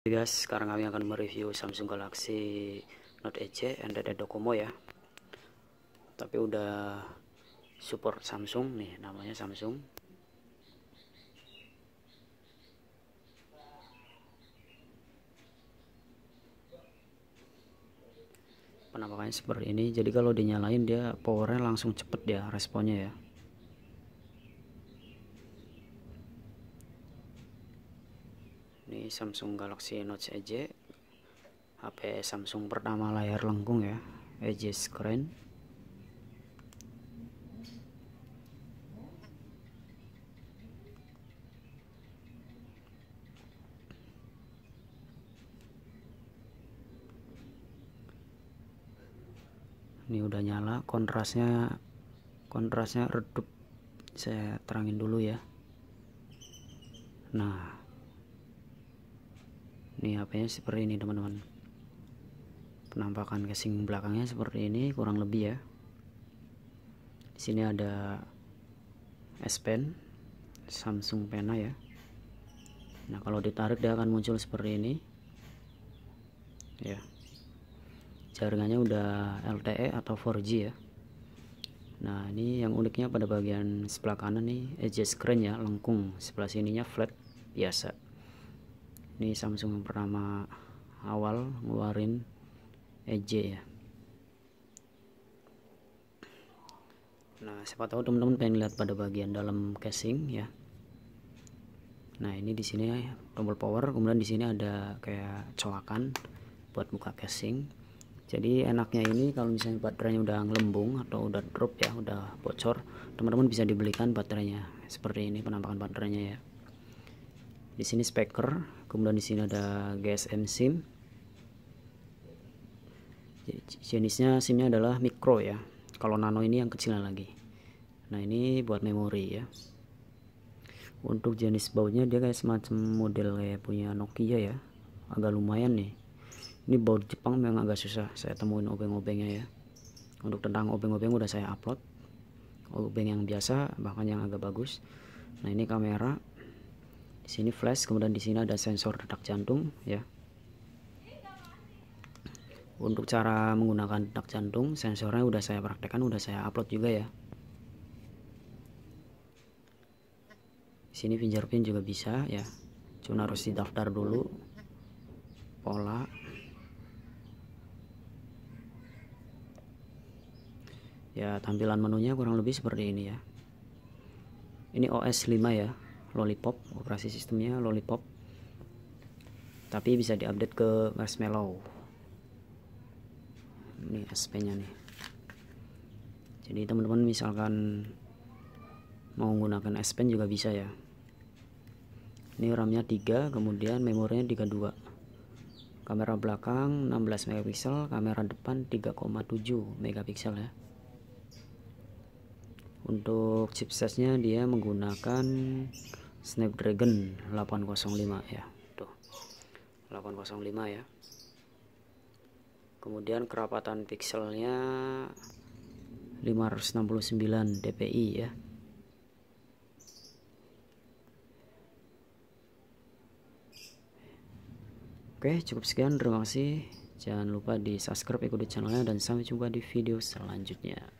Oke guys, sekarang kami akan mereview Samsung Galaxy Note EC ada Docomo ya. Tapi udah support Samsung nih, namanya Samsung. Penampakannya seperti ini. Jadi kalau dinyalain dia powernya langsung cepet ya responnya ya. ini Samsung Galaxy Note EJ HP Samsung pertama layar lengkung ya EJ screen ini udah nyala kontrasnya kontrasnya redup saya terangin dulu ya nah ini HP-nya seperti ini teman-teman penampakan casing belakangnya seperti ini kurang lebih ya di sini ada S Pen Samsung Pena ya nah kalau ditarik dia akan muncul seperti ini ya jaringannya udah LTE atau 4G ya nah ini yang uniknya pada bagian sebelah kanan nih edge screen ya lengkung sebelah sininya flat biasa ini Samsung yang pertama awal ngeluarin EJ ya nah siapa tahu teman-teman pengen lihat pada bagian dalam casing ya nah ini di sini tombol power kemudian di sini ada kayak coakan buat buka casing jadi enaknya ini kalau misalnya baterainya udah ngelembung atau udah drop ya udah bocor teman-teman bisa dibelikan baterainya seperti ini penampakan baterainya ya di sini speaker kemudian di sini ada GSM SIM jenisnya SIMnya adalah micro ya kalau nano ini yang kecilan lagi nah ini buat memori ya untuk jenis bautnya dia kayak semacam model kayak punya Nokia ya agak lumayan nih ini baut Jepang memang agak susah saya temuin obeng-obengnya ya untuk tentang obeng-obeng udah saya upload obeng yang biasa bahkan yang agak bagus nah ini kamera sini flash kemudian di sini ada sensor detak jantung ya untuk cara menggunakan detak jantung sensornya udah saya praktekkan udah saya upload juga ya di sini fingerprint juga bisa ya cuma harus didaftar dulu pola ya tampilan menunya kurang lebih seperti ini ya ini OS 5 ya lollipop operasi sistemnya lollipop tapi bisa diupdate ke marshmallow ini SP nya nih jadi teman-teman misalkan mau menggunakan S juga bisa ya ini RAM-nya 3 kemudian memorinya 32 kamera belakang 16 megapiksel kamera depan 3,7 megapiksel ya untuk chipsetnya dia menggunakan Snapdragon 805 ya tuh 805 ya kemudian kerapatan pixelnya 569 dpi ya Oke cukup sekian terima kasih jangan lupa di subscribe ikuti channelnya dan sampai jumpa di video selanjutnya